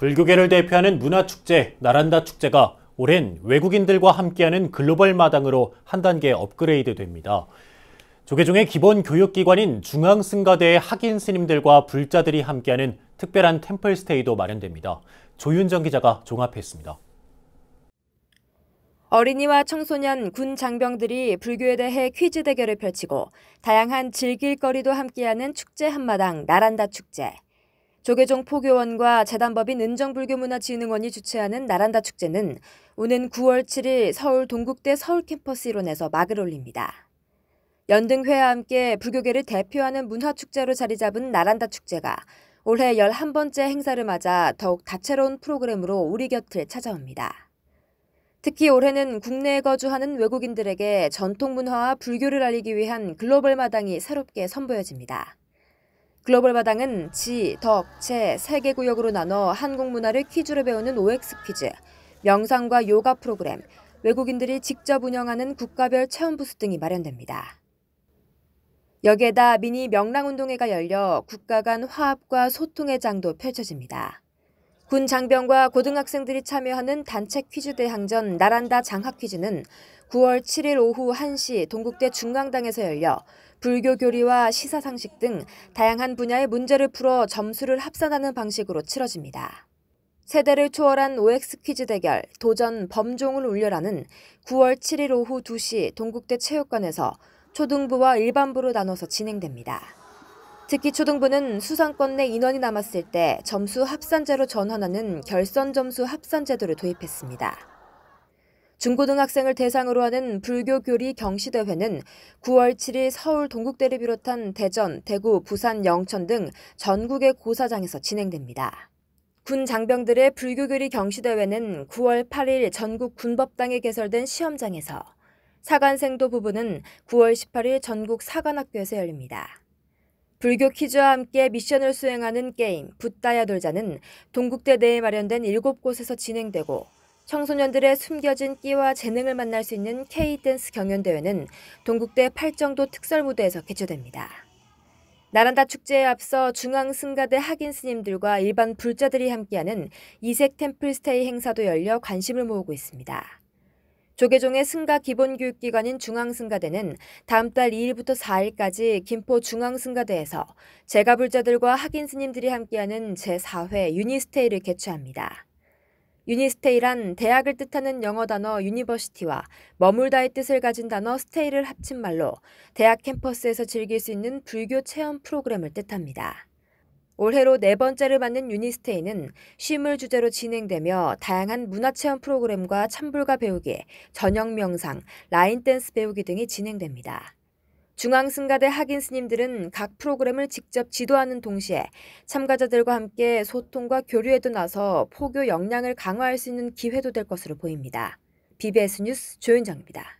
불교계를 대표하는 문화축제 나란다 축제가 올해는 외국인들과 함께하는 글로벌 마당으로 한 단계 업그레이드 됩니다. 조계종의 기본 교육기관인 중앙승가대의 학인 스님들과 불자들이 함께하는 특별한 템플스테이도 마련됩니다. 조윤정 기자가 종합했습니다. 어린이와 청소년, 군 장병들이 불교에 대해 퀴즈 대결을 펼치고 다양한 즐길 거리도 함께하는 축제 한마당 나란다 축제. 조계종 포교원과 재단법인 은정불교문화진흥원이 주최하는 나란다 축제는 오는 9월 7일 서울 동국대 서울 캠퍼스 일원에서 막을 올립니다. 연등회와 함께 불교계를 대표하는 문화축제로 자리 잡은 나란다 축제가 올해 11번째 행사를 맞아 더욱 다채로운 프로그램으로 우리 곁을 찾아옵니다. 특히 올해는 국내에 거주하는 외국인들에게 전통 문화와 불교를 알리기 위한 글로벌 마당이 새롭게 선보여집니다. 글로벌 마당은 지, 덕, 체세개 구역으로 나눠 한국 문화를 퀴즈로 배우는 OX 퀴즈, 명상과 요가 프로그램, 외국인들이 직접 운영하는 국가별 체험 부스 등이 마련됩니다. 여기에다 미니 명랑운동회가 열려 국가 간 화합과 소통의 장도 펼쳐집니다. 군 장병과 고등학생들이 참여하는 단체 퀴즈 대항전 나란다 장학 퀴즈는 9월 7일 오후 1시 동국대 중앙당에서 열려 불교 교리와 시사 상식 등 다양한 분야의 문제를 풀어 점수를 합산하는 방식으로 치러집니다. 세대를 초월한 OX 퀴즈 대결 도전 범종을 울려라는 9월 7일 오후 2시 동국대 체육관에서 초등부와 일반부로 나눠서 진행됩니다. 특히 초등부는 수상권 내 인원이 남았을 때 점수 합산제로 전환하는 결선 점수 합산 제도를 도입했습니다. 중고등학생을 대상으로 하는 불교교리 경시대회는 9월 7일 서울 동국대를 비롯한 대전, 대구, 부산, 영천 등 전국의 고사장에서 진행됩니다. 군 장병들의 불교교리 경시대회는 9월 8일 전국 군법당에 개설된 시험장에서 사관생도 부부는 9월 18일 전국 사관학교에서 열립니다. 불교 퀴즈와 함께 미션을 수행하는 게임 붓다야 돌자는 동국대 내에 마련된 7곳에서 진행되고 청소년들의 숨겨진 끼와 재능을 만날 수 있는 K-댄스 경연대회는 동국대 팔정도 특설무대에서 개최됩니다. 나란다 축제에 앞서 중앙승가대 학인 스님들과 일반 불자들이 함께하는 이색 템플스테이 행사도 열려 관심을 모으고 있습니다. 조계종의 승가 기본교육기관인 중앙승가대는 다음 달 2일부터 4일까지 김포 중앙승가대에서 제가불자들과 학인 스님들이 함께하는 제4회 유니스테이를 개최합니다. 유니스테이란 대학을 뜻하는 영어 단어 유니버시티와 머물다의 뜻을 가진 단어 스테이를 합친 말로 대학 캠퍼스에서 즐길 수 있는 불교 체험 프로그램을 뜻합니다. 올해로 네 번째를 맞는 유니스테이는 쉼을 주제로 진행되며 다양한 문화체험 프로그램과 참불가 배우기, 전형 명상, 라인댄스 배우기 등이 진행됩니다. 중앙승가대 학인 스님들은 각 프로그램을 직접 지도하는 동시에 참가자들과 함께 소통과 교류에도 나서 포교 역량을 강화할 수 있는 기회도 될 것으로 보입니다. BBS 뉴스 조윤정입니다.